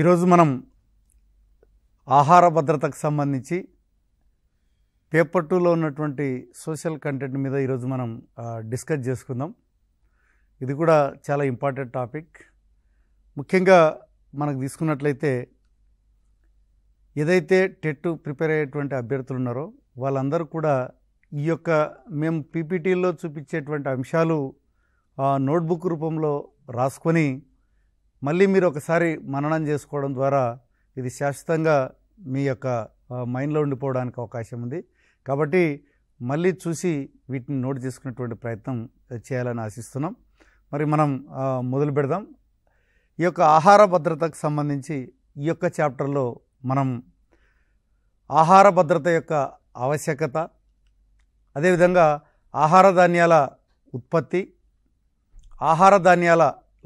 ఈరోజు మనం ఆహార భద్రతకు సంబంధించి పేపర్ టూలో ఉన్నటువంటి సోషల్ కంటెంట్ మీద ఈరోజు మనం డిస్కస్ చేసుకుందాం ఇది కూడా చాలా ఇంపార్టెంట్ టాపిక్ ముఖ్యంగా మనకు తీసుకున్నట్లయితే ఏదైతే టెట్ ప్రిపేర్ అయ్యేటువంటి అభ్యర్థులు ఉన్నారో వాళ్ళందరూ కూడా ఈ యొక్క మేము పీపీటీలో చూపించేటువంటి అంశాలు నోట్బుక్ రూపంలో రాసుకొని మళ్ళీ మీరు ఒకసారి మననం చేసుకోవడం ద్వారా ఇది శాశ్వతంగా మీ యొక్క మైండ్లో ఉండిపోవడానికి అవకాశం ఉంది కాబట్టి మళ్ళీ చూసి వీటిని నోట్ చేసుకునేటువంటి ప్రయత్నం చేయాలని ఆశిస్తున్నాం మరి మనం మొదలు పెడదాం ఈ యొక్క ఆహార భద్రతకు సంబంధించి ఈ యొక్క చాప్టర్లో మనం ఆహార భద్రత యొక్క ఆవశ్యకత అదేవిధంగా ఆహార ధాన్యాల ఉత్పత్తి ఆహార ధాన్యాల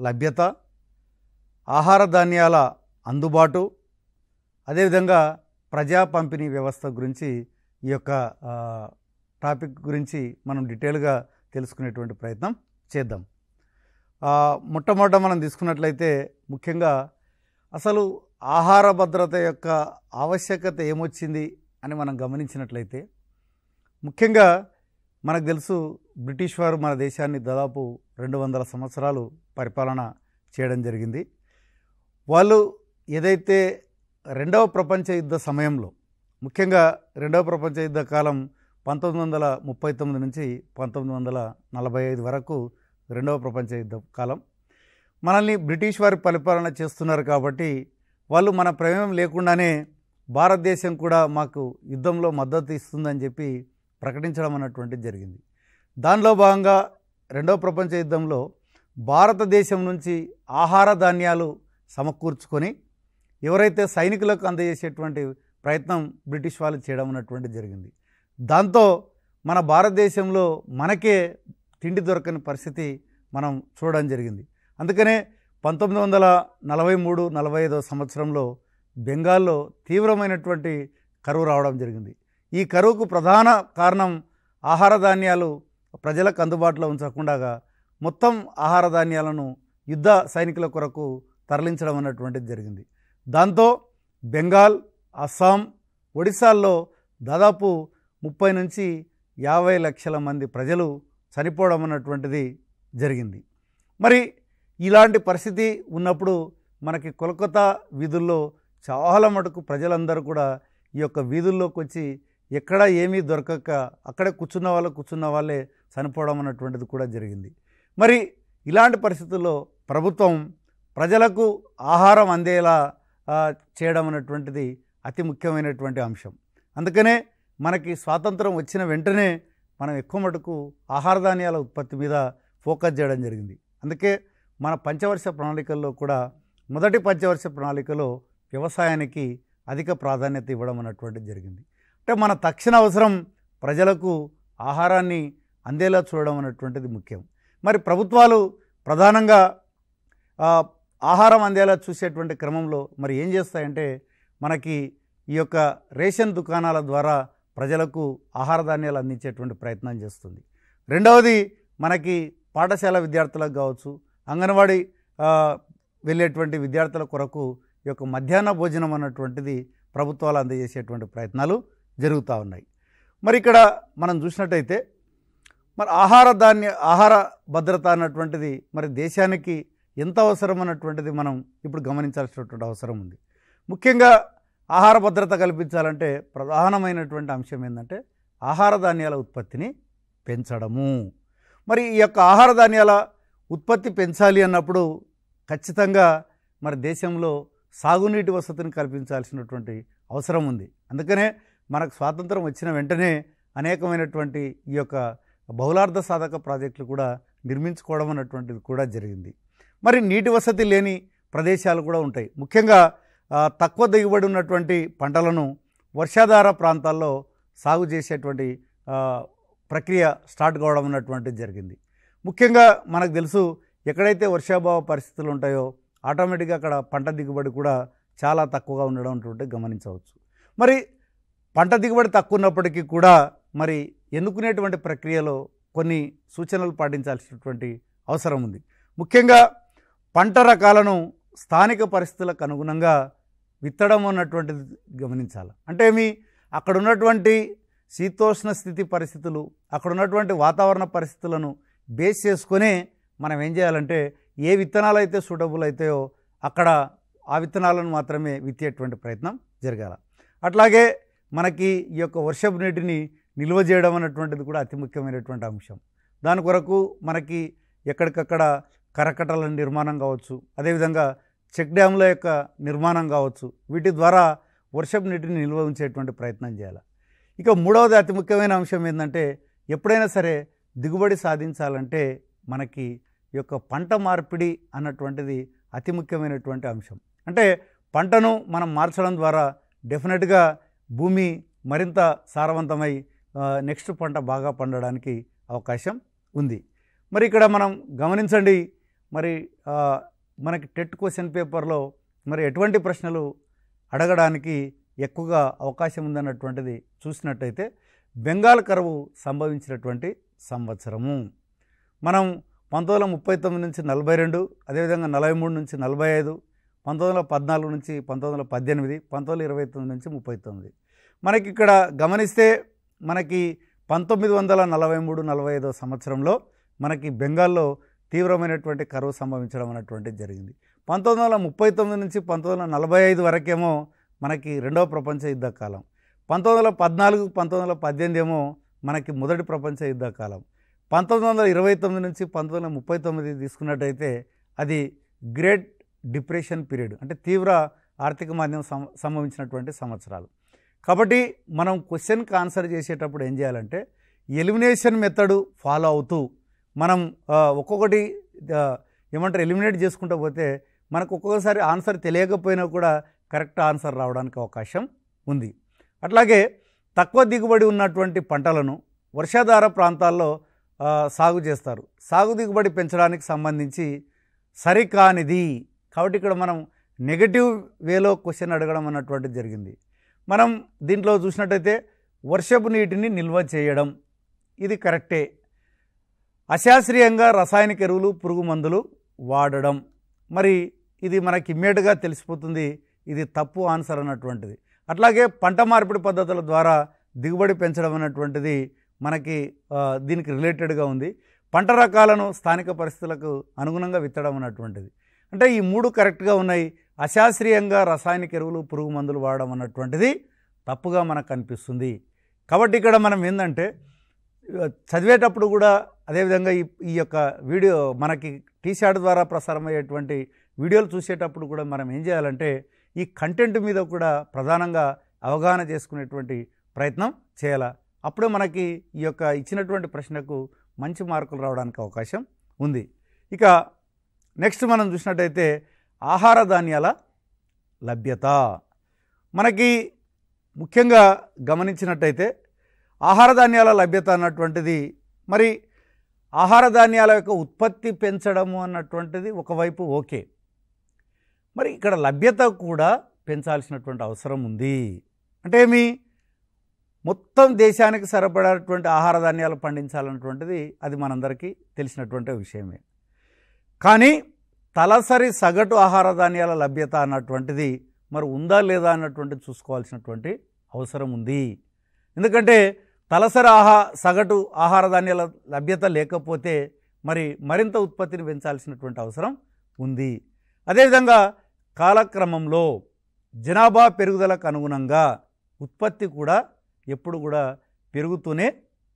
లభ్యత ఆహార ధాన్యాల అందుబాటు అదేవిధంగా ప్రజా పంపిణీ వ్యవస్థ గురించి ఈ యొక్క టాపిక్ గురించి మనం డీటెయిల్గా తెలుసుకునేటువంటి ప్రయత్నం చేద్దాం మొట్టమొదట మనం తీసుకున్నట్లయితే ముఖ్యంగా అసలు ఆహార భద్రత యొక్క ఆవశ్యకత ఏమొచ్చింది అని మనం గమనించినట్లయితే ముఖ్యంగా మనకు తెలుసు బ్రిటిష్ వారు మన దేశాన్ని దాదాపు రెండు వందల సంవత్సరాలు పరిపాలన చేయడం జరిగింది వాళ్ళు ఏదైతే రెండవ ప్రపంచ యుద్ధ సమయంలో ముఖ్యంగా రెండవ ప్రపంచ యుద్ధ కాలం పంతొమ్మిది వందల ముప్పై తొమ్మిది నుంచి పంతొమ్మిది వందల నలభై ఐదు వరకు రెండవ ప్రపంచ యుద్ధ కాలం మనల్ని బ్రిటిష్ వారి పరిపాలన చేస్తున్నారు కాబట్టి వాళ్ళు మన ప్రమేయం లేకుండానే భారతదేశం కూడా మాకు యుద్ధంలో మద్దతు ఇస్తుందని చెప్పి ప్రకటించడం అన్నటువంటిది జరిగింది దానిలో భాగంగా రెండవ ప్రపంచ యుద్ధంలో భారతదేశం నుంచి ఆహార ధాన్యాలు సమకూర్చుకొని ఎవరైతే సైనికులకు అందజేసేటువంటి ప్రయత్నం బ్రిటిష్ వాళ్ళు చేయడం అన్నటువంటి జరిగింది దాంతో మన భారతదేశంలో మనకే తిండి దొరకని పరిస్థితి మనం చూడడం జరిగింది అందుకనే పంతొమ్మిది వందల నలభై మూడు నలభై ఐదో సంవత్సరంలో బెంగాల్లో తీవ్రమైనటువంటి కరువు రావడం జరిగింది ఈ కరువుకు ప్రధాన కారణం ఆహార ధాన్యాలు ప్రజలకు అందుబాటులో ఉంచకుండా మొత్తం ఆహార ధాన్యాలను యుద్ధ సైనికుల కొరకు తరలించడం అన్నటువంటిది జరిగింది దాంతో బెంగాల్ అస్సాం ఒడిశాల్లో దాదాపు ముప్పై నుంచి యాభై లక్షల మంది ప్రజలు చనిపోవడం అన్నటువంటిది జరిగింది మరి ఇలాంటి పరిస్థితి ఉన్నప్పుడు మనకి కోల్కతా వీధుల్లో చాలా మటుకు ప్రజలందరూ కూడా ఈ యొక్క వీధుల్లోకి వచ్చి ఎక్కడ ఏమీ దొరకక అక్కడే కూర్చున్న వాళ్ళు కూర్చున్న వాళ్ళే చనిపోవడం అన్నటువంటిది కూడా జరిగింది మరి ఇలాంటి పరిస్థితుల్లో ప్రభుత్వం ప్రజలకు ఆహారం అందేలా చేయడం అనేటువంటిది అతి ముఖ్యమైనటువంటి అంశం అందుకనే మనకి స్వాతంత్రం వచ్చిన వెంటనే మనం ఎక్కువ మటుకు ఆహార ధాన్యాల ఉత్పత్తి మీద ఫోకస్ చేయడం జరిగింది అందుకే మన పంచవర్ష ప్రణాళికల్లో కూడా మొదటి పంచవర్ష ప్రణాళికలో వ్యవసాయానికి అధిక ప్రాధాన్యత ఇవ్వడం అన్నటువంటిది జరిగింది అంటే మన తక్షణ అవసరం ప్రజలకు ఆహారాన్ని అందేలా చూడడం అనేటువంటిది ముఖ్యం మరి ప్రభుత్వాలు ప్రధానంగా ఆహారం అందేలా చూసేటువంటి క్రమంలో మరి ఏం చేస్తాయంటే మనకి ఈ యొక్క రేషన్ దుకాణాల ద్వారా ప్రజలకు ఆహార ధాన్యాలు అందించేటువంటి ప్రయత్నం చేస్తుంది రెండవది మనకి పాఠశాల విద్యార్థులకు కావచ్చు అంగన్వాడీ వెళ్ళేటువంటి విద్యార్థుల కొరకు ఈ యొక్క మధ్యాహ్న భోజనం అన్నటువంటిది ప్రభుత్వాలు అందజేసేటువంటి ప్రయత్నాలు జరుగుతూ ఉన్నాయి మరి ఇక్కడ మనం చూసినట్టయితే మరి ఆహార ధాన్య ఆహార భద్రత అన్నటువంటిది మరి దేశానికి ఎంత అవసరమైనటువంటిది మనం ఇప్పుడు గమనించాల్సినటువంటి అవసరం ఉంది ముఖ్యంగా ఆహార భద్రత కల్పించాలంటే ప్రధానమైనటువంటి అంశం ఏంటంటే ఆహార ధాన్యాల ఉత్పత్తిని పెంచడము మరి ఈ యొక్క ఆహార ధాన్యాల ఉత్పత్తి పెంచాలి అన్నప్పుడు ఖచ్చితంగా మరి దేశంలో సాగునీటి వసతిని కల్పించాల్సినటువంటి అవసరం ఉంది అందుకనే మనకు స్వాతంత్రం వచ్చిన వెంటనే అనేకమైనటువంటి ఈ యొక్క బహుళార్థ సాధక ప్రాజెక్టులు కూడా నిర్మించుకోవడం అన్నటువంటిది కూడా జరిగింది మరి నీటి వసతి లేని ప్రదేశాలు కూడా ఉంటాయి ముఖ్యంగా తక్కువ దిగుబడి ఉన్నటువంటి పంటలను వర్షాధార ప్రాంతాల్లో సాగు చేసేటువంటి ప్రక్రియ స్టార్ట్ కావడం ఉన్నటువంటిది జరిగింది ముఖ్యంగా మనకు తెలుసు ఎక్కడైతే వర్షాభావ పరిస్థితులు ఉంటాయో ఆటోమేటిక్గా అక్కడ పంట దిగుబడి కూడా చాలా తక్కువగా ఉండడం అటువంటి గమనించవచ్చు మరి పంట దిగుబడి తక్కువ ఉన్నప్పటికీ కూడా మరి ఎన్నుకునేటువంటి ప్రక్రియలో కొన్ని సూచనలు పాటించాల్సినటువంటి అవసరం ఉంది ముఖ్యంగా పంట రకాలను స్థానిక పరిస్థితులకు అనుగుణంగా విత్తడం అన్నటువంటిది గమనించాలి అంటే మీ అక్కడ ఉన్నటువంటి శీతోష్ణ స్థితి పరిస్థితులు అక్కడ ఉన్నటువంటి వాతావరణ పరిస్థితులను బేస్ చేసుకునే మనం ఏం చేయాలంటే ఏ విత్తనాలు అయితే సూటబుల్ అవుతాయో అక్కడ ఆ విత్తనాలను మాత్రమే విత్తేటువంటి ప్రయత్నం జరగాల అట్లాగే మనకి ఈ యొక్క వర్షపు నీటిని నిల్వ చేయడం అన్నటువంటిది కూడా అతి ముఖ్యమైనటువంటి అంశం దాని కొరకు మనకి ఎక్కడికక్కడ కరకట్టల నిర్మాణం కావచ్చు అదేవిధంగా చెక్ డ్యాముల యొక్క నిర్మాణం కావచ్చు వీటి ద్వారా వర్షపు నీటిని నిల్వ ఉంచేటువంటి ప్రయత్నం చేయాలి ఇక మూడవది అతి ముఖ్యమైన అంశం ఏంటంటే ఎప్పుడైనా సరే దిగుబడి సాధించాలంటే మనకి యొక్క పంట మార్పిడి అన్నటువంటిది అతి ముఖ్యమైనటువంటి అంశం అంటే పంటను మనం మార్చడం ద్వారా డెఫినెట్గా భూమి మరింత సారవంతమై నెక్స్ట్ పంట బాగా పండడానికి అవకాశం ఉంది మరి ఇక్కడ మనం గమనించండి మరి మనకి టెట్ క్వశ్చన్ పేపర్లో మరి ఎటువంటి ప్రశ్నలు అడగడానికి ఎక్కువగా అవకాశం ఉందన్నటువంటిది చూసినట్టయితే బెంగాల్ కరువు సంభవించినటువంటి సంవత్సరము మనం పంతొమ్మిది వందల ముప్పై తొమ్మిది నుంచి నలభై రెండు అదేవిధంగా నలభై మూడు నుంచి నలభై ఐదు పంతొమ్మిది వందల పద్నాలుగు నుంచి పంతొమ్మిది వందల పద్దెనిమిది పంతొమ్మిది ఇరవై తొమ్మిది నుంచి ముప్పై తొమ్మిది మనకి ఇక్కడ గమనిస్తే మనకి పంతొమ్మిది వందల నలభై మూడు నలభై ఐదో సంవత్సరంలో మనకి బెంగాల్లో తీవ్రమైనటువంటి కరువు సంభవించడం అనేటువంటిది జరిగింది పంతొమ్మిది వందల ముప్పై తొమ్మిది నుంచి పంతొమ్మిది వందల నలభై ఐదు వరకేమో మనకి రెండవ ప్రపంచ యుద్ధ కాలం పంతొమ్మిది వందల పద్నాలుగు పంతొమ్మిది వందల పద్దెనిమిది ఏమో మనకి మొదటి ప్రపంచ యుద్ధ కాలం పంతొమ్మిది వందల ఇరవై తొమ్మిది నుంచి పంతొమ్మిది వందల ముప్పై తొమ్మిది తీసుకున్నట్టయితే అది గ్రేట్ డిప్రెషన్ పీరియడ్ అంటే తీవ్ర ఆర్థిక సం సంభవించినటువంటి సంవత్సరాలు కాబట్టి మనం క్వశ్చన్కి ఆన్సర్ చేసేటప్పుడు ఏం చేయాలంటే ఎలిమినేషన్ మెథడు ఫాలో అవుతూ మనం ఒక్కొక్కటి ఏమంటారు ఎలిమినేట్ చేసుకుంటూ పోతే మనకు ఒక్కొక్కసారి ఆన్సర్ తెలియకపోయినా కూడా కరెక్ట్ ఆన్సర్ రావడానికి అవకాశం ఉంది అట్లాగే తక్కువ దిగుబడి ఉన్నటువంటి పంటలను వర్షాధార ప్రాంతాల్లో సాగు చేస్తారు సాగు దిగుబడి పెంచడానికి సంబంధించి సరికానిది కాబట్టి ఇక్కడ మనం నెగటివ్ వేలో క్వశ్చన్ అడగడం అన్నటువంటిది జరిగింది మనం దీంట్లో చూసినట్టయితే వర్షపు నీటిని నిల్వ చేయడం ఇది కరెక్టే అశాస్త్రీయంగా రసాయనిక ఎరువులు పురుగు మందులు వాడడం మరి ఇది మనకి ఇమ్మీడియట్గా తెలిసిపోతుంది ఇది తప్పు ఆన్సర్ అన్నటువంటిది అట్లాగే పంట మార్పిడి పద్ధతుల ద్వారా దిగుబడి పెంచడం అనేటువంటిది మనకి దీనికి రిలేటెడ్గా ఉంది పంట రకాలను స్థానిక పరిస్థితులకు అనుగుణంగా విత్తడం అన్నటువంటిది అంటే ఈ మూడు కరెక్ట్గా ఉన్నాయి అశాస్త్రీయంగా రసాయనిక ఎరువులు పురుగు మందులు వాడడం అన్నటువంటిది తప్పుగా మనకు కనిపిస్తుంది కాబట్టి ఇక్కడ మనం ఏంటంటే చదివేటప్పుడు కూడా అదేవిధంగా ఈ ఈ యొక్క వీడియో మనకి టీషార్ట్ ద్వారా ప్రసారం అయ్యేటువంటి వీడియోలు చూసేటప్పుడు కూడా మనం ఏం చేయాలంటే ఈ కంటెంట్ మీద కూడా ప్రధానంగా అవగాహన చేసుకునేటువంటి ప్రయత్నం చేయాలా అప్పుడే మనకి ఈ యొక్క ఇచ్చినటువంటి ప్రశ్నకు మంచి మార్కులు రావడానికి అవకాశం ఉంది ఇక నెక్స్ట్ మనం చూసినట్టయితే ఆహార ధాన్యాల లభ్యత మనకి ముఖ్యంగా గమనించినట్టయితే ఆహార ధాన్యాల లభ్యత అన్నటువంటిది మరి ఆహార ధాన్యాల యొక్క ఉత్పత్తి పెంచడము అన్నటువంటిది ఒకవైపు ఓకే మరి ఇక్కడ లభ్యత కూడా పెంచాల్సినటువంటి అవసరం ఉంది అంటే మీ మొత్తం దేశానికి సరిపడేటువంటి ఆహార ధాన్యాలు పండించాలన్నటువంటిది అది మనందరికీ తెలిసినటువంటి విషయమే కానీ తలసరి సగటు ఆహార ధాన్యాల లభ్యత అన్నటువంటిది మరి ఉందా లేదా అన్నటువంటిది చూసుకోవాల్సినటువంటి అవసరం ఉంది ఎందుకంటే తలసరి ఆహా సగటు ఆహార ధాన్యాల లభ్యత లేకపోతే మరి మరింత ఉత్పత్తిని పెంచాల్సినటువంటి అవసరం ఉంది అదేవిధంగా కాలక్రమంలో జనాభా పెరుగుదలకు అనుగుణంగా ఉత్పత్తి కూడా ఎప్పుడు కూడా పెరుగుతూనే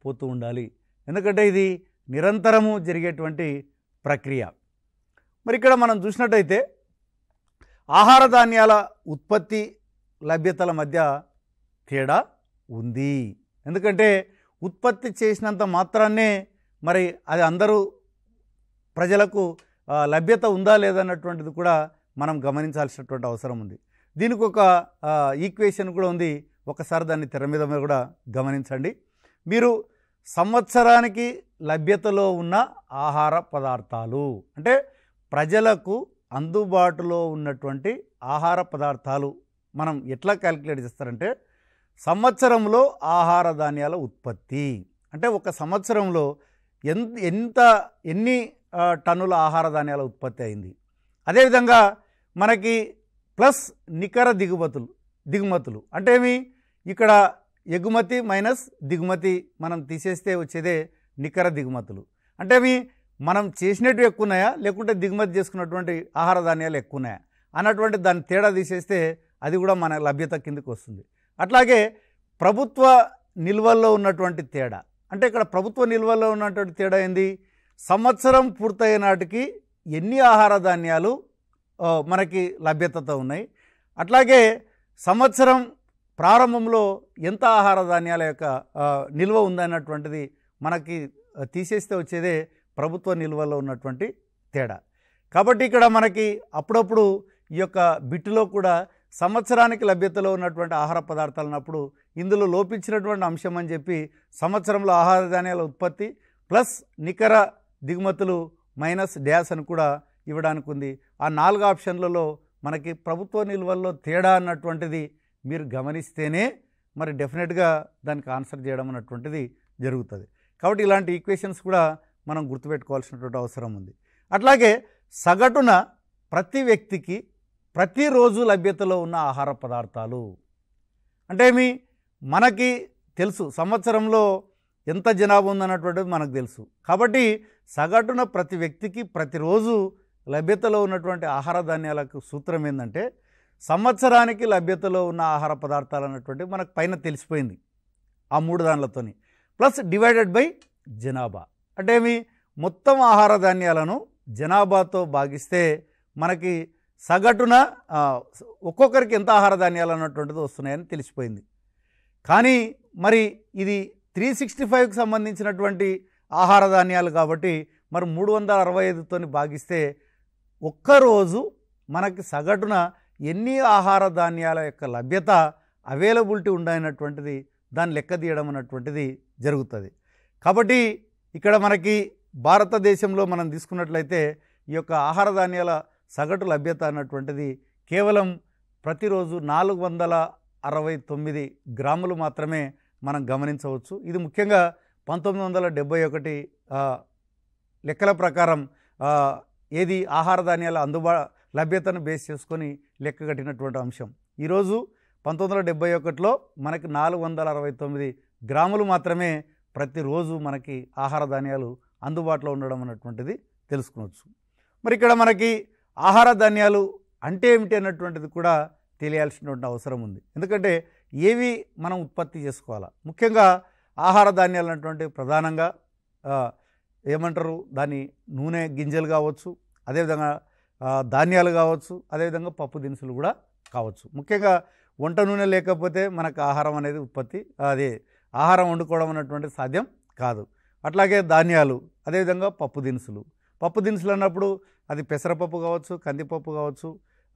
పోతూ ఉండాలి ఎందుకంటే ఇది నిరంతరము జరిగేటువంటి ప్రక్రియ మరి ఇక్కడ మనం చూసినట్టయితే ఆహార ధాన్యాల ఉత్పత్తి లభ్యతల మధ్య తేడా ఉంది ఎందుకంటే ఉత్పత్తి చేసినంత మాత్రాన్నే మరి అది అందరూ ప్రజలకు లభ్యత ఉందా లేదన్నటువంటిది కూడా మనం గమనించాల్సినటువంటి అవసరం ఉంది దీనికి ఒక ఈక్వేషన్ కూడా ఉంది ఒకసారి దాన్ని తెర మీద కూడా గమనించండి మీరు సంవత్సరానికి లభ్యతలో ఉన్న ఆహార పదార్థాలు అంటే ప్రజలకు అందుబాటులో ఉన్నటువంటి ఆహార పదార్థాలు మనం ఎట్లా క్యాలిక్యులేట్ చేస్తారంటే సంవత్సరంలో ఆహార ధాన్యాల ఉత్పత్తి అంటే ఒక సంవత్సరంలో ఎంత ఎంత ఎన్ని టన్నుల ఆహార ధాన్యాల ఉత్పత్తి అయింది అదేవిధంగా మనకి ప్లస్ నికర దిగుమతులు దిగుమతులు అంటే ఏమి ఇక్కడ ఎగుమతి మైనస్ దిగుమతి మనం తీసేస్తే వచ్చేదే నికర దిగుమతులు అంటే అవి మనం చేసినట్టు ఎక్కువ ఉన్నాయా లేకుంటే దిగుమతి చేసుకున్నటువంటి ఆహార ధాన్యాలు ఎక్కువ ఉన్నాయా అన్నటువంటి దాని తేడా తీసేస్తే అది కూడా మన లభ్యత కిందకు వస్తుంది అట్లాగే ప్రభుత్వ నిల్వల్లో ఉన్నటువంటి తేడా అంటే ఇక్కడ ప్రభుత్వ నిల్వల్లో ఉన్నటువంటి తేడా ఏంది సంవత్సరం పూర్తయ్యే నాటికి ఎన్ని ఆహార ధాన్యాలు మనకి లభ్యతతో ఉన్నాయి అట్లాగే సంవత్సరం ప్రారంభంలో ఎంత ఆహార ధాన్యాల యొక్క నిల్వ ఉందన్నటువంటిది మనకి తీసేస్తే వచ్చేదే ప్రభుత్వ నిల్వలో ఉన్నటువంటి తేడా కాబట్టి ఇక్కడ మనకి అప్పుడప్పుడు ఈ యొక్క బిట్టులో కూడా సంవత్సరానికి లభ్యతలో ఉన్నటువంటి ఆహార పదార్థాలు అన్నప్పుడు ఇందులో లోపించినటువంటి అంశం అని చెప్పి సంవత్సరంలో ఆహార ధాన్యాల ఉత్పత్తి ప్లస్ నికర దిగుమతులు మైనస్ డ్యాస్ అని కూడా ఇవ్వడానికి ఉంది ఆ నాలుగు ఆప్షన్లలో మనకి ప్రభుత్వ నిల్వల్లో తేడా అన్నటువంటిది మీరు గమనిస్తేనే మరి డెఫినెట్గా దానికి ఆన్సర్ చేయడం అన్నటువంటిది జరుగుతుంది కాబట్టి ఇలాంటి ఈక్వేషన్స్ కూడా మనం గుర్తుపెట్టుకోవాల్సినటువంటి అవసరం ఉంది అట్లాగే సగటున ప్రతి వ్యక్తికి ప్రతిరోజు లభ్యతలో ఉన్న ఆహార పదార్థాలు అంటే మీ మనకి తెలుసు సంవత్సరంలో ఎంత జనాభా ఉందన్నటువంటిది మనకు తెలుసు కాబట్టి సగటున ప్రతి వ్యక్తికి ప్రతిరోజు లభ్యతలో ఉన్నటువంటి ఆహార ధాన్యాలకు సూత్రం ఏంటంటే సంవత్సరానికి లభ్యతలో ఉన్న ఆహార పదార్థాలు అన్నటువంటి మనకు పైన తెలిసిపోయింది ఆ మూడు దానిలతోని ప్లస్ డివైడెడ్ బై జనాభా అంటే మీ మొత్తం ఆహార ధాన్యాలను జనాభాతో భాగిస్తే మనకి సగటున ఒక్కొక్కరికి ఎంత ఆహార ధాన్యాలు అన్నటువంటిది వస్తున్నాయని తెలిసిపోయింది కానీ మరి ఇది త్రీ సిక్స్టీ ఫైవ్కి సంబంధించినటువంటి ఆహార ధాన్యాలు కాబట్టి మరి మూడు వందల అరవై ఐదుతో భాగిస్తే ఒక్కరోజు మనకి సగటున ఎన్ని ఆహార ధాన్యాల యొక్క లభ్యత అవైలబిలిటీ ఉండైనటువంటిది దాన్ని లెక్క తీయడం అన్నటువంటిది జరుగుతుంది కాబట్టి ఇక్కడ మనకి భారతదేశంలో మనం తీసుకున్నట్లయితే ఈ యొక్క ఆహార ధాన్యాల సగటు లభ్యత అన్నటువంటిది కేవలం ప్రతిరోజు నాలుగు వందల అరవై తొమ్మిది గ్రాములు మాత్రమే మనం గమనించవచ్చు ఇది ముఖ్యంగా పంతొమ్మిది వందల డెబ్బై ఒకటి లెక్కల ప్రకారం ఏది ఆహార ధాన్యాల అందుబా లభ్యతను బేస్ చేసుకొని లెక్క కట్టినటువంటి అంశం ఈరోజు పంతొమ్మిది వందల డెబ్బై ఒకటిలో మనకి నాలుగు వందల అరవై తొమ్మిది గ్రాములు మాత్రమే ప్రతిరోజు మనకి ఆహార ధాన్యాలు అందుబాటులో ఉండడం అన్నటువంటిది తెలుసుకోవచ్చు మరి ఇక్కడ మనకి ఆహార ధాన్యాలు అంటే ఏమిటి అన్నటువంటిది కూడా తెలియాల్సినటువంటి అవసరం ఉంది ఎందుకంటే ఏవి మనం ఉత్పత్తి చేసుకోవాలా ముఖ్యంగా ఆహార ధాన్యాలు అన్నటువంటి ప్రధానంగా ఏమంటారు దాని నూనె గింజలు కావచ్చు అదేవిధంగా ధాన్యాలు కావచ్చు అదేవిధంగా పప్పు దినుసులు కూడా కావచ్చు ముఖ్యంగా వంట నూనె లేకపోతే మనకు ఆహారం అనేది ఉత్పత్తి అదే ఆహారం వండుకోవడం అనేటువంటి సాధ్యం కాదు అట్లాగే ధాన్యాలు అదేవిధంగా పప్పు దినుసులు పప్పు దినుసులు అన్నప్పుడు అది పెసరపప్పు కావచ్చు కందిపప్పు కావచ్చు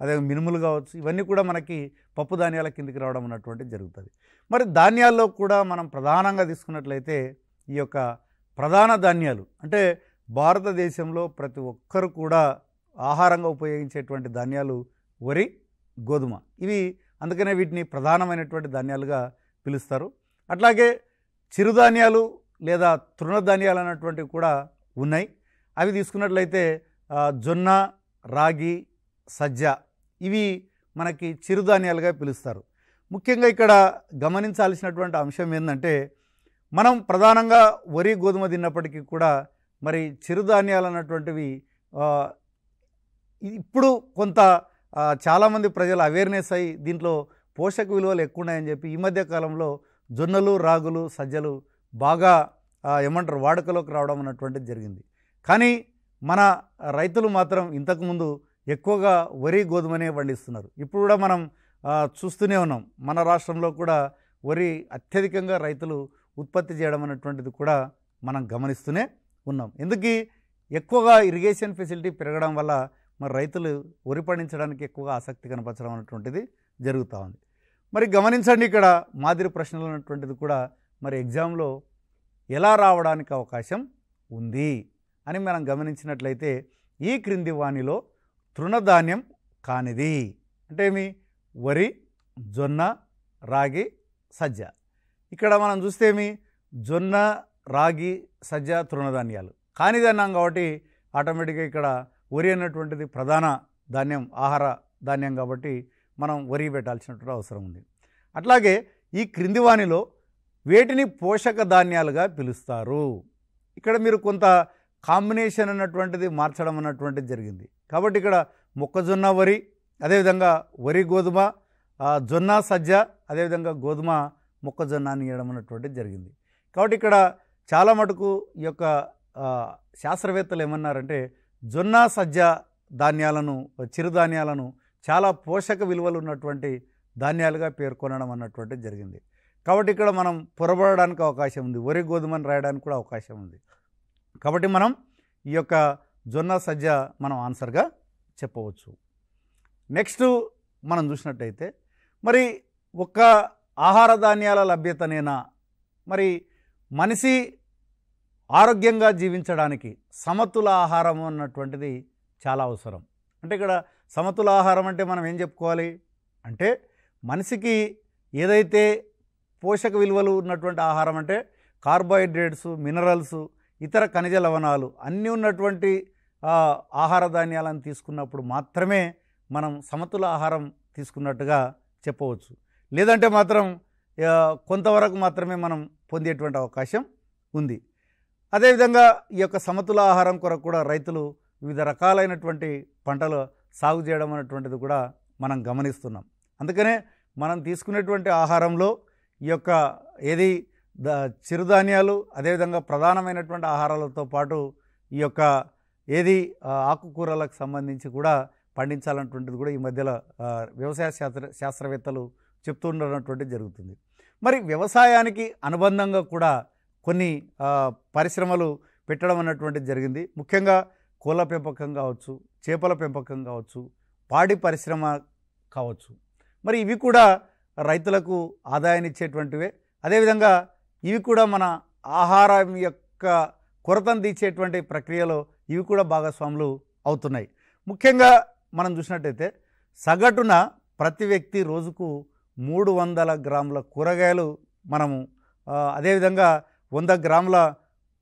అదే మినుములు కావచ్చు ఇవన్నీ కూడా మనకి పప్పు ధాన్యాల కిందికి రావడం అన్నటువంటిది జరుగుతుంది మరి ధాన్యాల్లో కూడా మనం ప్రధానంగా తీసుకున్నట్లయితే ఈ యొక్క ప్రధాన ధాన్యాలు అంటే భారతదేశంలో ప్రతి ఒక్కరు కూడా ఆహారంగా ఉపయోగించేటువంటి ధాన్యాలు వరి గోధుమ ఇవి అందుకనే వీటిని ప్రధానమైనటువంటి ధాన్యాలుగా పిలుస్తారు అట్లాగే చిరుధాన్యాలు లేదా తృణధాన్యాలు అన్నటువంటివి కూడా ఉన్నాయి అవి తీసుకున్నట్లయితే జొన్న రాగి సజ్జ ఇవి మనకి చిరుధాన్యాలుగా పిలుస్తారు ముఖ్యంగా ఇక్కడ గమనించాల్సినటువంటి అంశం ఏంటంటే మనం ప్రధానంగా వరి గోధుమ తిన్నప్పటికీ కూడా మరి చిరుధాన్యాలు అన్నటువంటివి ఇప్పుడు కొంత చాలామంది ప్రజలు అవేర్నెస్ అయ్యి దీంట్లో పోషక విలువలు ఎక్కువ ఉన్నాయని చెప్పి ఈ మధ్య కాలంలో జొన్నలు రాగులు సజ్జలు బాగా ఏమంటారు వాడుకలోకి రావడం అన్నటువంటిది జరిగింది కానీ మన రైతులు మాత్రం ఇంతకుముందు ఎక్కువగా వరి గోధుమనే పండిస్తున్నారు ఇప్పుడు కూడా మనం చూస్తూనే ఉన్నాం మన రాష్ట్రంలో కూడా వరి అత్యధికంగా రైతులు ఉత్పత్తి చేయడం అనేటువంటిది కూడా మనం గమనిస్తూనే ఉన్నాం ఎందుకు ఎక్కువగా ఇరిగేషన్ ఫెసిలిటీ పెరగడం వల్ల మరి రైతులు వరి పండించడానికి ఎక్కువగా ఆసక్తి కనపరచడం అనేటువంటిది జరుగుతూ ఉంది మరి గమనించండి ఇక్కడ మాదిరి ప్రశ్నలు అనేటువంటిది కూడా మరి ఎగ్జామ్లో ఎలా రావడానికి అవకాశం ఉంది అని మనం గమనించినట్లయితే ఈ క్రింది వాణిలో తృణధాన్యం కానిది అంటే ఏమి వరి జొన్న రాగి సజ్జ ఇక్కడ మనం చూస్తేమి జొన్న రాగి సజ్జ తృణధాన్యాలు కానిది అన్నాం కాబట్టి ఆటోమేటిక్గా ఇక్కడ వరి అన్నటువంటిది ప్రధాన ధాన్యం ఆహార ధాన్యం కాబట్టి మనం వరి పెట్టాల్సినటువంటి అవసరం ఉంది అట్లాగే ఈ క్రింది వాణిలో వేటిని పోషక ధాన్యాలుగా పిలుస్తారు ఇక్కడ మీరు కొంత కాంబినేషన్ అన్నటువంటిది మార్చడం అన్నటువంటిది జరిగింది కాబట్టి ఇక్కడ మొక్కజొన్న వరి అదేవిధంగా వరి గోధుమ జొన్న సజ్జ అదేవిధంగా గోధుమ మొక్కజొన్న ఇవ్వడం అన్నటువంటిది జరిగింది కాబట్టి ఇక్కడ చాలా మటుకు ఈ యొక్క శాస్త్రవేత్తలు ఏమన్నారంటే జొన్న సజ్జ ధాన్యాలను చిరుధాన్యాలను చాలా పోషక విలువలు ఉన్నటువంటి ధాన్యాలుగా పేర్కొనడం అన్నటువంటిది జరిగింది కాబట్టి ఇక్కడ మనం పొరబడడానికి అవకాశం ఉంది వరి గోధుమని రాయడానికి కూడా అవకాశం ఉంది కాబట్టి మనం ఈ యొక్క జొన్న సజ్జ మనం ఆన్సర్గా చెప్పవచ్చు నెక్స్ట్ మనం చూసినట్టయితే మరి ఒక్క ఆహార ధాన్యాల లభ్యతనేనా మరి మనిషి ఆరోగ్యంగా జీవించడానికి సమతుల ఆహారం అన్నటువంటిది చాలా అవసరం అంటే ఇక్కడ సమతుల ఆహారం అంటే మనం ఏం చెప్పుకోవాలి అంటే మనిషికి ఏదైతే పోషక విలువలు ఉన్నటువంటి ఆహారం అంటే కార్బోహైడ్రేట్స్ మినరల్స్ ఇతర ఖనిజ లవణాలు అన్నీ ఉన్నటువంటి ఆహార ధాన్యాలను తీసుకున్నప్పుడు మాత్రమే మనం సమతుల ఆహారం తీసుకున్నట్టుగా చెప్పవచ్చు లేదంటే మాత్రం కొంతవరకు మాత్రమే మనం పొందేటువంటి అవకాశం ఉంది అదేవిధంగా ఈ యొక్క సమతుల ఆహారం కొరకు కూడా రైతులు వివిధ రకాలైనటువంటి పంటలు సాగు చేయడం అనేటువంటిది కూడా మనం గమనిస్తున్నాం అందుకనే మనం తీసుకునేటువంటి ఆహారంలో ఈ యొక్క ఏది ద చిరుధాన్యాలు అదేవిధంగా ప్రధానమైనటువంటి ఆహారాలతో పాటు ఈ యొక్క ఏది ఆకుకూరలకు సంబంధించి కూడా పండించాలన్నటువంటిది కూడా ఈ మధ్యలో వ్యవసాయ శాస్త్ర శాస్త్రవేత్తలు చెప్తుండనటువంటిది జరుగుతుంది మరి వ్యవసాయానికి అనుబంధంగా కూడా కొన్ని పరిశ్రమలు పెట్టడం అన్నటువంటిది జరిగింది ముఖ్యంగా కోళ్ళ పెంపకం కావచ్చు చేపల పెంపకం కావచ్చు పాడి పరిశ్రమ కావచ్చు మరి ఇవి కూడా రైతులకు ఆదాయాన్ని ఇచ్చేటువంటివే అదేవిధంగా ఇవి కూడా మన ఆహారం యొక్క కొరతను తీర్చేటువంటి ప్రక్రియలో ఇవి కూడా భాగస్వాములు అవుతున్నాయి ముఖ్యంగా మనం చూసినట్టయితే సగటున ప్రతి వ్యక్తి రోజుకు మూడు వందల గ్రాముల కూరగాయలు మనము అదేవిధంగా వంద గ్రాముల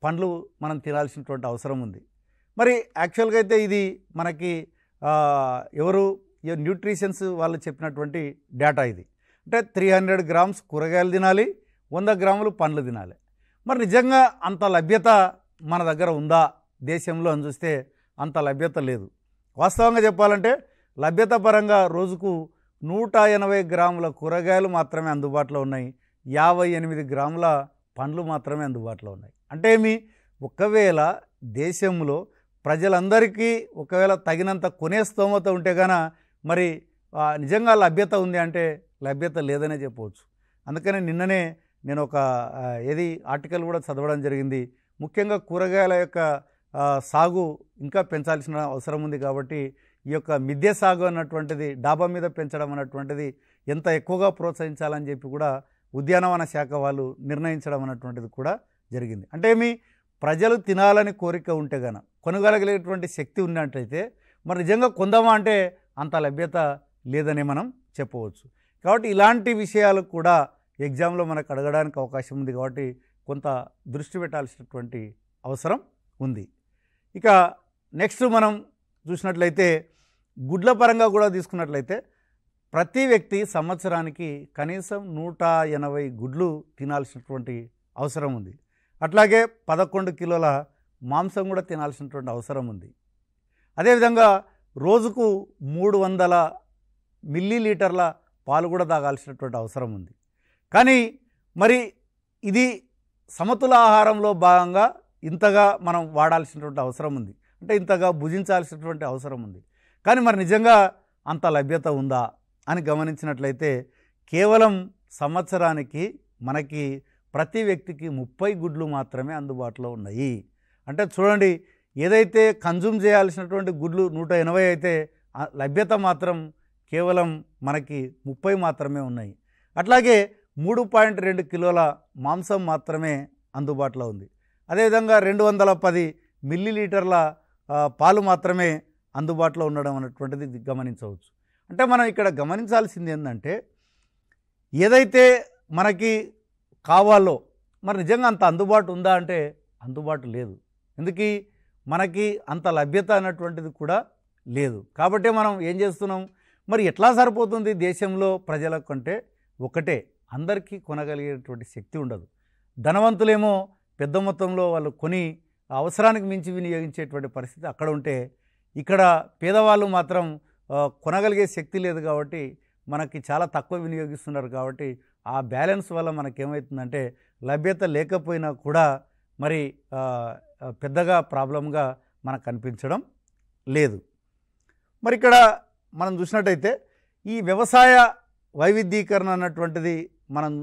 పండ్లు మనం తినాల్సినటువంటి అవసరం ఉంది మరి యాక్చువల్గా అయితే ఇది మనకి ఎవరు న్యూట్రిషన్స్ వాళ్ళు చెప్పినటువంటి డేటా ఇది అంటే త్రీ హండ్రెడ్ గ్రామ్స్ కూరగాయలు తినాలి వంద గ్రాములు పండ్లు తినాలి మరి నిజంగా అంత లభ్యత మన దగ్గర ఉందా దేశంలో అని చూస్తే అంత లభ్యత లేదు వాస్తవంగా చెప్పాలంటే లభ్యత పరంగా రోజుకు నూట ఎనభై గ్రాముల కూరగాయలు మాత్రమే అందుబాటులో ఉన్నాయి యాభై ఎనిమిది గ్రాముల పండ్లు మాత్రమే అందుబాటులో ఉన్నాయి అంటే మీ ఒకవేళ దేశంలో ప్రజలందరికీ ఒకవేళ తగినంత కొనే స్తోమత ఉంటే గాన మరి నిజంగా లభ్యత ఉంది అంటే లభ్యత లేదనే చెప్పవచ్చు అందుకనే నిన్ననే నేను ఒక ఏది ఆర్టికల్ కూడా చదవడం జరిగింది ముఖ్యంగా కూరగాయల యొక్క సాగు ఇంకా పెంచాల్సిన అవసరం ఉంది కాబట్టి ఈ యొక్క మిద్దె సాగు అన్నటువంటిది డాబా మీద పెంచడం అన్నటువంటిది ఎంత ఎక్కువగా ప్రోత్సహించాలని చెప్పి కూడా ఉద్యానవన శాఖ వాళ్ళు నిర్ణయించడం అన్నటువంటిది కూడా జరిగింది అంటే మీ ప్రజలు తినాలని కోరిక ఉంటే గన కొనగలగలిగేటువంటి శక్తి ఉన్నట్టయితే మరి నిజంగా కొందామా అంటే అంత లభ్యత లేదని మనం చెప్పవచ్చు కాబట్టి ఇలాంటి విషయాలు కూడా ఎగ్జామ్లో మనకు అడగడానికి అవకాశం ఉంది కాబట్టి కొంత దృష్టి పెట్టాల్సినటువంటి అవసరం ఉంది ఇక నెక్స్ట్ మనం చూసినట్లయితే గుడ్ల పరంగా కూడా తీసుకున్నట్లయితే ప్రతి వ్యక్తి సంవత్సరానికి కనీసం నూట ఎనభై గుడ్లు తినాల్సినటువంటి అవసరం ఉంది అట్లాగే పదకొండు కిలోల మాంసం కూడా తినాల్సినటువంటి అవసరం ఉంది అదేవిధంగా రోజుకు మూడు వందల మిల్లీ లీటర్ల పాలు కూడా తాగాల్సినటువంటి అవసరం ఉంది కానీ మరి ఇది సమతుల ఆహారంలో భాగంగా ఇంతగా మనం వాడాల్సినటువంటి అవసరం ఉంది అంటే ఇంతగా భుజించాల్సినటువంటి అవసరం ఉంది కానీ మరి నిజంగా అంత లభ్యత ఉందా అని గమనించినట్లయితే కేవలం సంవత్సరానికి మనకి ప్రతి వ్యక్తికి ముప్పై గుడ్లు మాత్రమే అందుబాటులో ఉన్నాయి అంటే చూడండి ఏదైతే కన్జ్యూమ్ చేయాల్సినటువంటి గుడ్లు నూట ఎనభై అయితే లభ్యత మాత్రం కేవలం మనకి ముప్పై మాత్రమే ఉన్నాయి అట్లాగే మూడు పాయింట్ రెండు కిలోల మాంసం మాత్రమే అందుబాటులో ఉంది అదేవిధంగా రెండు వందల పది మిల్లీలీటర్ల పాలు మాత్రమే అందుబాటులో ఉండడం అనేటువంటిది గమనించవచ్చు అంటే మనం ఇక్కడ గమనించాల్సింది ఏంటంటే ఏదైతే మనకి కావాలో మరి నిజంగా అంత అందుబాటు ఉందా అంటే అందుబాటు లేదు ఎందుకీ మనకి అంత లభ్యత అన్నటువంటిది కూడా లేదు కాబట్టి మనం ఏం చేస్తున్నాం మరి ఎట్లా సరిపోతుంది దేశంలో ప్రజలకు అంటే ఒకటే అందరికీ కొనగలిగేటువంటి శక్తి ఉండదు ధనవంతులేమో పెద్ద మొత్తంలో వాళ్ళు కొని అవసరానికి మించి వినియోగించేటువంటి పరిస్థితి అక్కడ ఉంటే ఇక్కడ పేదవాళ్ళు మాత్రం కొనగలిగే శక్తి లేదు కాబట్టి మనకి చాలా తక్కువ వినియోగిస్తున్నారు కాబట్టి ఆ బ్యాలెన్స్ వల్ల మనకేమవుతుందంటే లభ్యత లేకపోయినా కూడా మరి పెద్దగా ప్రాబ్లంగా మనకు కనిపించడం లేదు మరి ఇక్కడ మనం చూసినట్టయితే ఈ వ్యవసాయ వైవిధ్యీకరణ అన్నటువంటిది మనం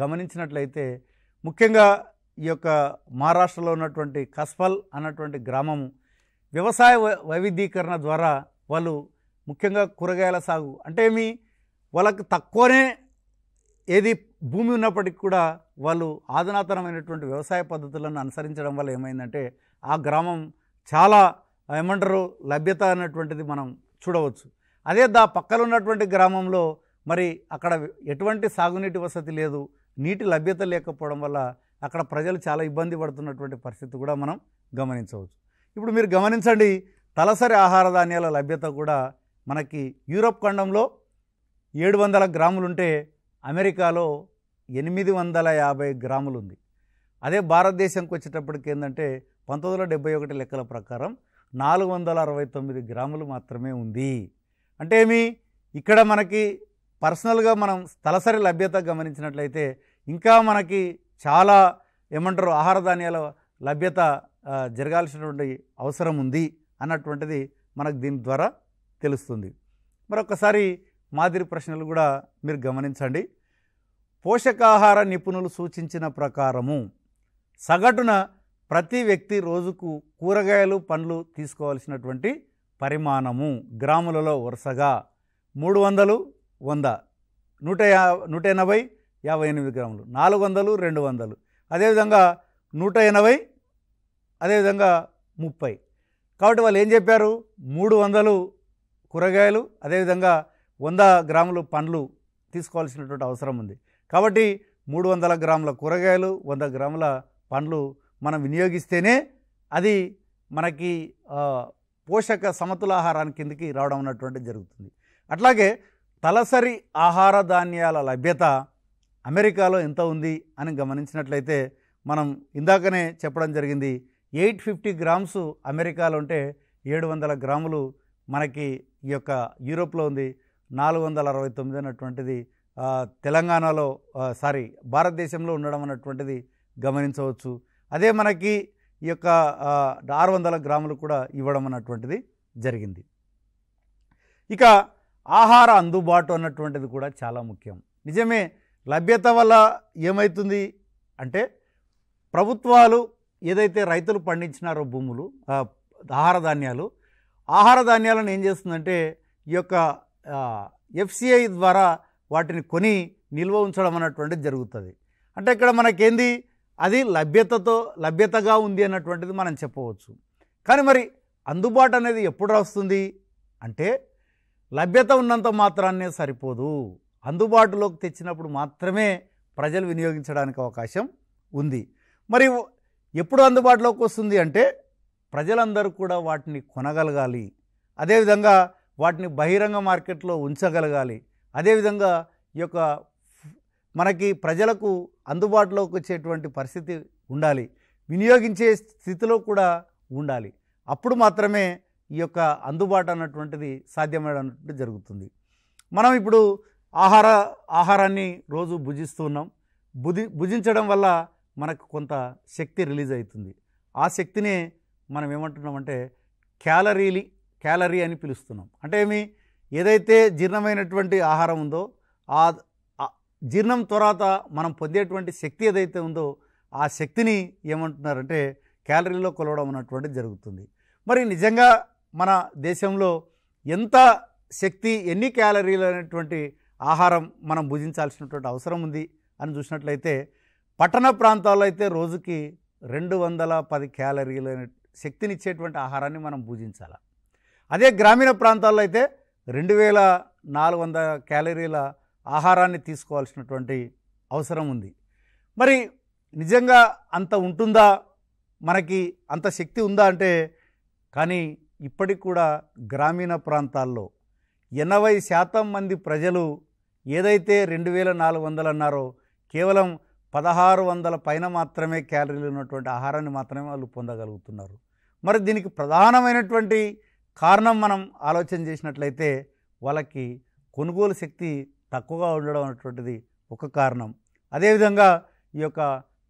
గమనించినట్లయితే ముఖ్యంగా ఈ యొక్క మహారాష్ట్రలో ఉన్నటువంటి కస్పల్ అన్నటువంటి గ్రామము వ్యవసాయ వైవిధ్యీకరణ ద్వారా వాళ్ళు ముఖ్యంగా కూరగాయల సాగు అంటే మీ వాళ్ళకి తక్కువనే ఏది భూమి ఉన్నప్పటికీ కూడా వాళ్ళు ఆధునాతనమైనటువంటి వ్యవసాయ పద్ధతులను అనుసరించడం వల్ల ఏమైందంటే ఆ గ్రామం చాలా ఏమంటారు లభ్యత అనేటువంటిది మనం చూడవచ్చు అదే దా పక్కన ఉన్నటువంటి గ్రామంలో మరి అక్కడ ఎటువంటి సాగునీటి వసతి లేదు నీటి లభ్యత లేకపోవడం వల్ల అక్కడ ప్రజలు చాలా ఇబ్బంది పడుతున్నటువంటి పరిస్థితి కూడా మనం గమనించవచ్చు ఇప్పుడు మీరు గమనించండి తలసరి ఆహార ధాన్యాల లభ్యత కూడా మనకి యూరప్ ఖండంలో ఏడు వందల గ్రాములుంటే అమెరికాలో ఎనిమిది వందల యాభై గ్రాములు ఉంది అదే భారతదేశంకి వచ్చేటప్పటికి ఏంటంటే పంతొమ్మిది వందల డెబ్బై ఒకటి లెక్కల ప్రకారం నాలుగు వందల అరవై తొమ్మిది గ్రాములు మాత్రమే ఉంది అంటే ఏమి ఇక్కడ మనకి పర్సనల్గా మనం స్థలసరి లభ్యత గమనించినట్లయితే ఇంకా మనకి చాలా ఏమంటారు ఆహార ధాన్యాల లభ్యత జరగాల్సినటువంటి అవసరం ఉంది అన్నటువంటిది మనకు దీని ద్వారా తెలుస్తుంది మరొకసారి మాదిరి ప్రశ్నలు కూడా మీరు గమనించండి పోషకాహార నిపుణులు సూచించిన ప్రకారము సగటున ప్రతి వ్యక్తి రోజుకు కూరగాయలు పండ్లు తీసుకోవాల్సినటువంటి పరిమాణము గ్రాములలో వరుసగా మూడు వందలు వంద నూట యా నూట ఎనభై యాభై ఎనిమిది గ్రాములు నాలుగు వందలు రెండు వందలు అదేవిధంగా నూట ఎనభై అదేవిధంగా ముప్పై కాబట్టి వాళ్ళు ఏం చెప్పారు మూడు వందలు కూరగాయలు అదేవిధంగా వంద గ్రాములు పండ్లు తీసుకోవాల్సినటువంటి అవసరం ఉంది కాబట్టి మూడు వందల గ్రాముల కూరగాయలు వంద గ్రాముల పండ్లు మనం వినియోగిస్తేనే అది మనకి పోషక సమతుల ఆహారాన్ని కిందకి రావడం అన్నటువంటి జరుగుతుంది అట్లాగే తలసరి ఆహార ధాన్యాల లభ్యత అమెరికాలో ఎంత ఉంది అని గమనించినట్లయితే మనం ఇందాకనే చెప్పడం జరిగింది ఎయిట్ ఫిఫ్టీ గ్రామ్స్ అమెరికాలో ఉంటే ఏడు వందల గ్రాములు మనకి ఈ యొక్క యూరోప్లో ఉంది నాలుగు వందల అరవై తొమ్మిది అన్నటువంటిది తెలంగాణలో సారీ భారతదేశంలో ఉండడం అన్నటువంటిది గమనించవచ్చు అదే మనకి ఈ యొక్క ఆరు వందల గ్రాములు కూడా ఇవ్వడం అన్నటువంటిది జరిగింది ఇక ఆహార అందుబాటు అన్నటువంటిది కూడా చాలా ముఖ్యం నిజమే లభ్యత వల్ల ఏమవుతుంది అంటే ప్రభుత్వాలు ఏదైతే రైతులు పండించినారో భూములు ఆహార ధాన్యాలు ఆహార ధాన్యాలను ఏం చేస్తుందంటే ఈ యొక్క ఎఫ్సిఐ ద్వారా వాటిని కొని నిల్వ ఉంచడం అన్నటువంటిది జరుగుతుంది అంటే ఇక్కడ మనకేంది అది లభ్యతతో లభ్యతగా ఉంది అన్నటువంటిది మనం చెప్పవచ్చు కానీ మరి అందుబాటు అనేది ఎప్పుడు వస్తుంది అంటే లభ్యత ఉన్నంత మాత్రాన్నే సరిపోదు అందుబాటులోకి తెచ్చినప్పుడు మాత్రమే ప్రజలు వినియోగించడానికి అవకాశం ఉంది మరి ఎప్పుడు అందుబాటులోకి వస్తుంది అంటే ప్రజలందరూ కూడా వాటిని కొనగలగాలి అదేవిధంగా వాటిని బహిరంగ మార్కెట్లో ఉంచగలగాలి అదేవిధంగా ఈ యొక్క మనకి ప్రజలకు అందుబాటులోకి వచ్చేటువంటి పరిస్థితి ఉండాలి వినియోగించే స్థితిలో కూడా ఉండాలి అప్పుడు మాత్రమే ఈ యొక్క అందుబాటు అన్నటువంటిది సాధ్యమైనటువంటి జరుగుతుంది మనం ఇప్పుడు ఆహార ఆహారాన్ని రోజు భుజిస్తూ ఉన్నాం భుజి భుజించడం వల్ల మనకు కొంత శక్తి రిలీజ్ అవుతుంది ఆ శక్తినే మనం ఏమంటున్నామంటే క్యాలరీలి క్యాలరీ అని పిలుస్తున్నాం అంటే ఏమి ఏదైతే జీర్ణమైనటువంటి ఆహారం ఉందో ఆ జీర్ణం తర్వాత మనం పొందేటువంటి శక్తి ఏదైతే ఉందో ఆ శక్తిని ఏమంటున్నారంటే క్యాలరీలో కొలవడం అన్నటువంటిది జరుగుతుంది మరి నిజంగా మన దేశంలో ఎంత శక్తి ఎన్ని క్యాలరీలు అనేటువంటి ఆహారం మనం భుజించాల్సినటువంటి అవసరం ఉంది అని చూసినట్లయితే పట్టణ ప్రాంతాల్లో అయితే రోజుకి రెండు వందల పది క్యాలరీలు అనే శక్తినిచ్చేటువంటి ఆహారాన్ని మనం భుజించాలి అదే గ్రామీణ ప్రాంతాల్లో అయితే రెండు వేల నాలుగు వందల క్యాలరీల ఆహారాన్ని తీసుకోవాల్సినటువంటి అవసరం ఉంది మరి నిజంగా అంత ఉంటుందా మనకి అంత శక్తి ఉందా అంటే కానీ ఇప్పటికి కూడా గ్రామీణ ప్రాంతాల్లో ఎనభై శాతం మంది ప్రజలు ఏదైతే రెండు వేల నాలుగు వందలు అన్నారో కేవలం పదహారు వందల పైన మాత్రమే క్యాలరీలు ఉన్నటువంటి ఆహారాన్ని మాత్రమే వాళ్ళు పొందగలుగుతున్నారు మరి దీనికి ప్రధానమైనటువంటి కారణం మనం ఆలోచన చేసినట్లయితే వాళ్ళకి కొనుగోలు శక్తి తక్కువగా ఉండడం అనేటువంటిది ఒక కారణం అదేవిధంగా ఈ యొక్క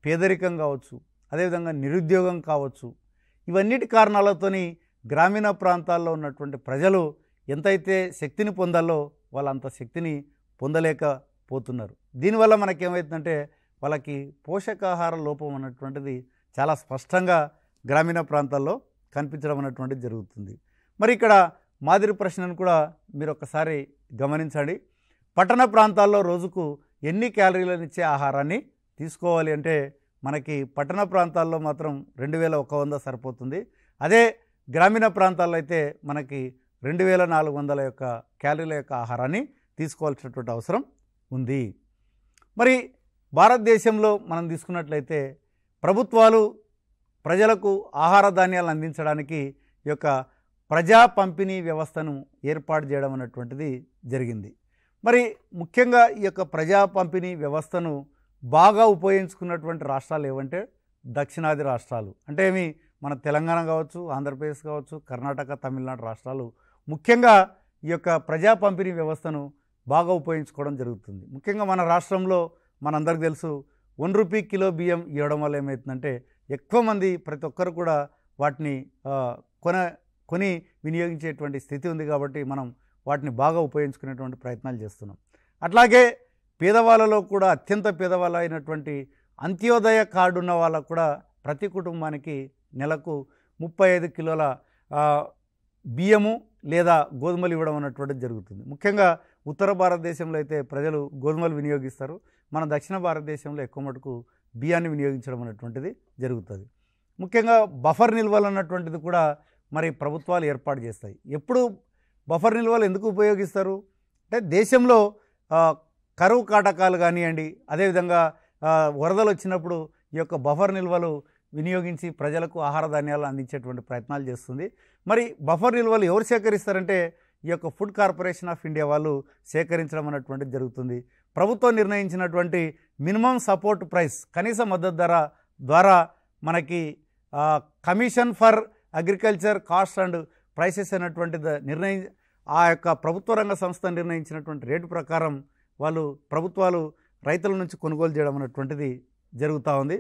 పేదరికం కావచ్చు అదేవిధంగా నిరుద్యోగం కావచ్చు ఇవన్నిటి కారణాలతోని గ్రామీణ ప్రాంతాల్లో ఉన్నటువంటి ప్రజలు ఎంతైతే శక్తిని పొందాలో వాళ్ళు అంత శక్తిని పొందలేకపోతున్నారు దీనివల్ల మనకేమవుతుందంటే వాళ్ళకి పోషకాహార లోపం అన్నటువంటిది చాలా స్పష్టంగా గ్రామీణ ప్రాంతాల్లో కనిపించడం అన్నటువంటిది జరుగుతుంది మరి ఇక్కడ మాదిరి ప్రశ్నను కూడా మీరు ఒకసారి గమనించండి పట్టణ ప్రాంతాల్లో రోజుకు ఎన్ని క్యాలరీలను ఇచ్చే ఆహారాన్ని తీసుకోవాలి అంటే మనకి పట్టణ ప్రాంతాల్లో మాత్రం రెండు వేల ఒక వంద సరిపోతుంది అదే గ్రామీణ ప్రాంతాల్లో అయితే మనకి రెండు వేల నాలుగు వందల యొక్క క్యాలరీల యొక్క ఆహారాన్ని తీసుకోవాల్సినటువంటి అవసరం ఉంది మరి భారతదేశంలో మనం తీసుకున్నట్లయితే ప్రభుత్వాలు ప్రజలకు ఆహార ధాన్యాలను అందించడానికి ఈ యొక్క ప్రజా పంపిణీ వ్యవస్థను ఏర్పాటు చేయడం అనేటువంటిది జరిగింది మరి ముఖ్యంగా ఈ యొక్క ప్రజా పంపిణీ వ్యవస్థను బాగా ఉపయోగించుకున్నటువంటి రాష్ట్రాలు ఏవంటే దక్షిణాది రాష్ట్రాలు అంటే ఏమి మన తెలంగాణ కావచ్చు ఆంధ్రప్రదేశ్ కావచ్చు కర్ణాటక తమిళనాడు రాష్ట్రాలు ముఖ్యంగా ఈ యొక్క ప్రజా పంపిణీ వ్యవస్థను బాగా ఉపయోగించుకోవడం జరుగుతుంది ముఖ్యంగా మన రాష్ట్రంలో మనందరికి తెలుసు వన్ రూపీ కిలో బియ్యం ఇవ్వడం వల్ల ఏమవుతుందంటే ఎక్కువ మంది ప్రతి ఒక్కరు కూడా వాటిని కొన కొని వినియోగించేటువంటి స్థితి ఉంది కాబట్టి మనం వాటిని బాగా ఉపయోగించుకునేటువంటి ప్రయత్నాలు చేస్తున్నాం అట్లాగే పేదవాళ్ళలో కూడా అత్యంత పేదవాళ్ళు అయినటువంటి అంత్యోదయ కార్డు ఉన్న వాళ్ళకు కూడా ప్రతి కుటుంబానికి నెలకు ముప్పై ఐదు కిలోల బియ్యము లేదా గోధుమలు ఇవ్వడం అన్నటువంటిది జరుగుతుంది ముఖ్యంగా ఉత్తర భారతదేశంలో అయితే ప్రజలు గోధుమలు వినియోగిస్తారు మన దక్షిణ భారతదేశంలో ఎక్కువ మటుకు బియ్యాన్ని వినియోగించడం అనేటువంటిది జరుగుతుంది ముఖ్యంగా బఫర్ నిల్వలు అన్నటువంటిది కూడా మరి ప్రభుత్వాలు ఏర్పాటు చేస్తాయి ఎప్పుడు బఫర్ నిల్వలు ఎందుకు ఉపయోగిస్తారు అంటే దేశంలో కరువు కాటకాలు కానివ్వండి అదేవిధంగా వరదలు వచ్చినప్పుడు ఈ యొక్క బఫర్ నిల్వలు వినియోగించి ప్రజలకు ఆహార ధాన్యాలు అందించేటువంటి ప్రయత్నాలు చేస్తుంది మరి బఫర్ నిల్వలు ఎవరు సేకరిస్తారంటే ఈ యొక్క ఫుడ్ కార్పొరేషన్ ఆఫ్ ఇండియా వాళ్ళు సేకరించడం అనేటువంటిది జరుగుతుంది ప్రభుత్వం నిర్ణయించినటువంటి మినిమం సపోర్ట్ ప్రైస్ కనీస మద్దతు ధర ద్వారా మనకి commission for agriculture cost and prices అనేటువంటి నిర్ణయి ఆ యొక్క ప్రభుత్వ రంగ సంస్థ నిర్ణయించినటువంటి రేటు ప్రకారం వాళ్ళు ప్రభుత్వాలు రైతుల నుంచి కొనుగోలు చేయడం అనేటువంటిది జరుగుతూ ఉంది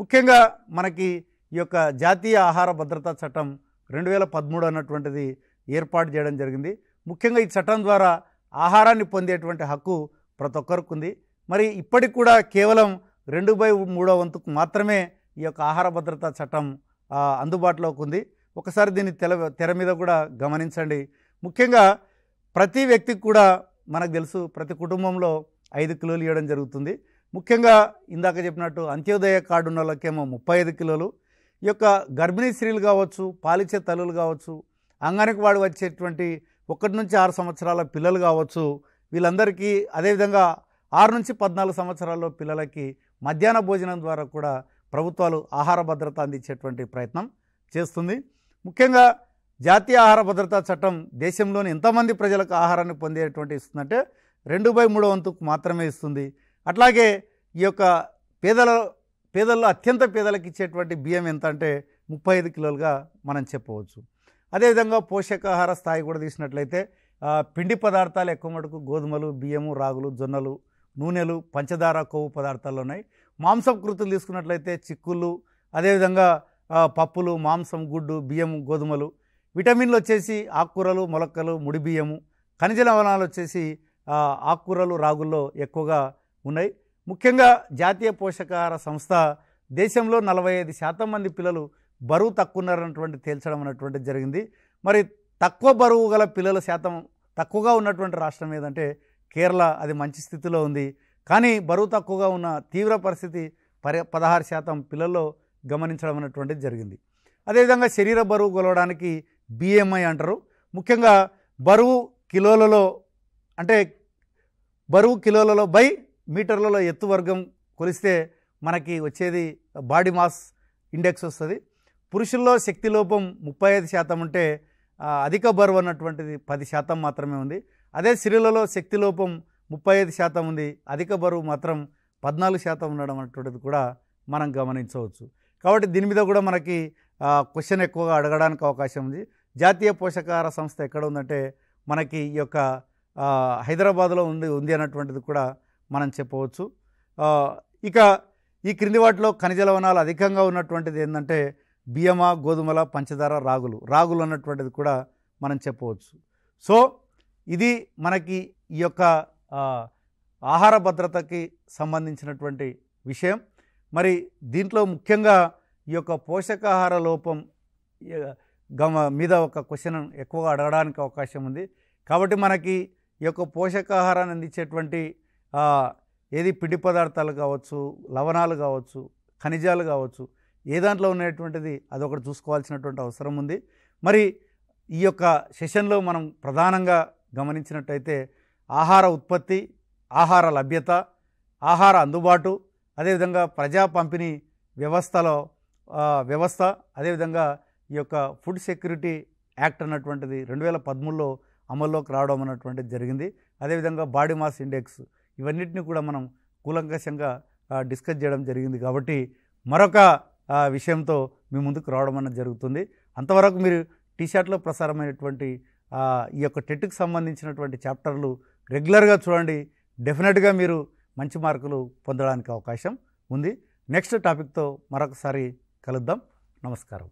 ముఖ్యంగా మనకి ఈ యొక్క జాతీయ ఆహార భద్రతా చట్టం రెండు వేల పదమూడు అన్నటువంటిది ఏర్పాటు చేయడం జరిగింది ముఖ్యంగా ఈ చట్టం ద్వారా ఆహారాన్ని పొందేటువంటి హక్కు ప్రతి ఒక్కరికి ఉంది మరి ఇప్పటికి కూడా కేవలం రెండు బై మూడో వంతుకు మాత్రమే ఈ యొక్క ఆహార భద్రతా చట్టం అందుబాటులోకి ఉంది ఒకసారి దీన్ని తెల తెర మీద కూడా గమనించండి ముఖ్యంగా ప్రతి వ్యక్తికి కూడా మనకు తెలుసు ప్రతి కుటుంబంలో ఐదు కిలోలు ఇవ్వడం జరుగుతుంది ముఖ్యంగా ఇందాక చెప్పినట్టు అంత్యోదయ కార్డు ఉన్న వాళ్ళకేమో ముప్పై ఐదు కిలోలు ఈ యొక్క గర్భిణీ స్త్రీలు కావచ్చు పాలిచ్చే తల్లులు కావచ్చు వాడు వచ్చేటువంటి ఒకటి నుంచి ఆరు సంవత్సరాల పిల్లలు కావచ్చు వీళ్ళందరికీ అదేవిధంగా ఆరు నుంచి పద్నాలుగు సంవత్సరాల్లో పిల్లలకి మధ్యాహ్న భోజనం ద్వారా కూడా ప్రభుత్వాలు ఆహార భద్రత అందించేటువంటి ప్రయత్నం చేస్తుంది ముఖ్యంగా జాతీయ ఆహార భద్రతా చట్టం దేశంలోని ఎంతమంది ప్రజలకు ఆహారాన్ని పొందేటువంటి ఇస్తుందంటే రెండు బై మూడో వంతుకు మాత్రమే ఇస్తుంది అట్లాగే ఈ యొక్క పేదల పేదల్లో అత్యంత పేదలకు ఇచ్చేటువంటి బియ్యం ఎంత అంటే ముప్పై ఐదు కిలోలుగా మనం చెప్పవచ్చు అదేవిధంగా పోషకాహార స్థాయి కూడా తీసినట్లయితే పిండి పదార్థాలు ఎక్కువ మటుకు గోధుమలు బియ్యము రాగులు జొన్నలు నూనెలు పంచదార కొవ్వు పదార్థాలు ఉన్నాయి మాంసం కృతులు తీసుకున్నట్లయితే చిక్కులు అదేవిధంగా పప్పులు మాంసం గుడ్డు బియ్యం గోధుమలు విటమిన్లు వచ్చేసి ఆకుకూరలు మొలక్కలు ముడి బియ్యము ఖనిజ లవణాలు వచ్చేసి ఆకుకూరలు రాగుల్లో ఎక్కువగా ఉన్నాయి ముఖ్యంగా జాతీయ పోషకాహార సంస్థ దేశంలో నలభై ఐదు శాతం మంది పిల్లలు బరువు తక్కువ ఉన్నారన్నటువంటి తేల్చడం అన్నటువంటిది జరిగింది మరి తక్కువ బరువు గల పిల్లల శాతం తక్కువగా ఉన్నటువంటి రాష్ట్రం ఏదంటే కేరళ అది మంచి స్థితిలో ఉంది కానీ బరువు తక్కువగా ఉన్న తీవ్ర పరిస్థితి పరి పదహారు శాతం పిల్లల్లో గమనించడం అనేటువంటిది జరిగింది అదేవిధంగా శరీర బరువు కొలవడానికి బిఎంఐ అంటారు ముఖ్యంగా బరువు కిలోలలో అంటే బరువు కిలోలలో బై మీటర్లలో ఎత్తు వర్గం కొలిస్తే మనకి వచ్చేది బాడీ మాస్ ఇండెక్స్ వస్తుంది పురుషుల్లో శక్తి లోపం ముప్పై ఐదు శాతం ఉంటే అధిక బరువు అన్నటువంటిది పది శాతం మాత్రమే ఉంది అదే స్త్రీలలో శక్తి లోపం ముప్పై ఐదు శాతం ఉంది అధిక బరువు మాత్రం పద్నాలుగు శాతం ఉండడం అన్నటువంటిది కూడా మనం గమనించవచ్చు కాబట్టి దీని మీద కూడా మనకి క్వశ్చన్ ఎక్కువగా అడగడానికి అవకాశం ఉంది జాతీయ పోషకాహార సంస్థ ఎక్కడ ఉందంటే మనకి ఈ యొక్క హైదరాబాద్లో ఉంది ఉంది అన్నటువంటిది కూడా మనం చెప్పవచ్చు ఇక ఈ క్రింది వాటిలో ఖనిజ లవణాలు అధికంగా ఉన్నటువంటిది ఏంటంటే బియ్యమ గోధుమల పంచదార రాగులు రాగులు అన్నటువంటిది కూడా మనం చెప్పవచ్చు సో ఇది మనకి ఈ యొక్క ఆహార భద్రతకి సంబంధించినటువంటి విషయం మరి దీంట్లో ముఖ్యంగా ఈ యొక్క పోషకాహార లోపం గమ మీద ఒక క్వశ్చన్ ఎక్కువగా అడగడానికి అవకాశం ఉంది కాబట్టి మనకి ఈ యొక్క పోషకాహారాన్ని అందించేటువంటి ఏది పిండి పదార్థాలు కావచ్చు లవణాలు కావచ్చు ఖనిజాలు కావచ్చు ఏ దాంట్లో ఉన్నటువంటిది అదొకటి చూసుకోవాల్సినటువంటి అవసరం ఉంది మరి ఈ యొక్క సెషన్లో మనం ప్రధానంగా గమనించినట్టయితే ఆహార ఉత్పత్తి ఆహార లభ్యత ఆహార అందుబాటు అదేవిధంగా ప్రజా పంపిణీ వ్యవస్థలో వ్యవస్థ అదేవిధంగా ఈ యొక్క ఫుడ్ సెక్యూరిటీ యాక్ట్ అన్నటువంటిది రెండు వేల పదమూడులో అమల్లోకి రావడం అన్నటువంటిది జరిగింది అదేవిధంగా బాడీ మాస్ ఇండెక్స్ ఇవన్నిటిని కూడా మనం కూలంకషంగా డిస్కస్ చేయడం జరిగింది కాబట్టి మరొక విషయంతో మీ ముందుకు రావడం అన్నది జరుగుతుంది అంతవరకు మీరు టీషర్ట్లో ప్రసారమైనటువంటి ఈ యొక్క టెట్కు సంబంధించినటువంటి చాప్టర్లు రెగ్యులర్గా చూడండి డెఫినెట్గా మీరు మంచి మార్కులు పొందడానికి అవకాశం ఉంది నెక్స్ట్ టాపిక్తో మరొకసారి కలుద్దాం నమస్కారం